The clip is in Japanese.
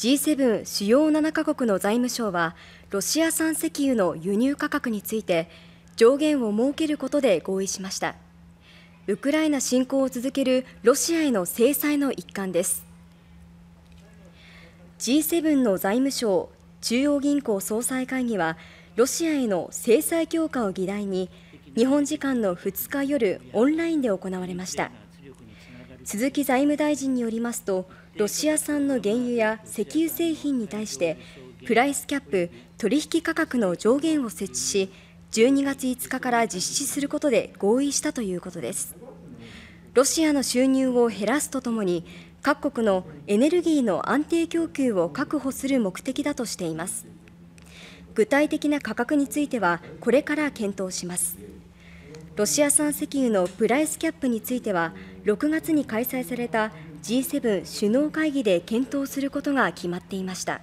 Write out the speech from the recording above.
G7 主要7カ国の財務省はロシア産石油の輸入価格について上限を設けることで合意しましたウクライナ侵攻を続けるロシアへの制裁の一環です G7 の財務省中央銀行総裁会議はロシアへの制裁強化を議題に日本時間の2日夜オンラインで行われました。鈴木財務大臣によりますと、ロシア産の原油や石油製品に対して、プライスキャップ取引価格の上限を設置し、12月5日から実施することで合意したということです。ロシアの収入を減らすとともに、各国のエネルギーの安定供給を確保する目的だとしています。具体的な価格については、これから検討します。ロシア産石油のプライスキャップについては6月に開催された G7 首脳会議で検討することが決まっていました。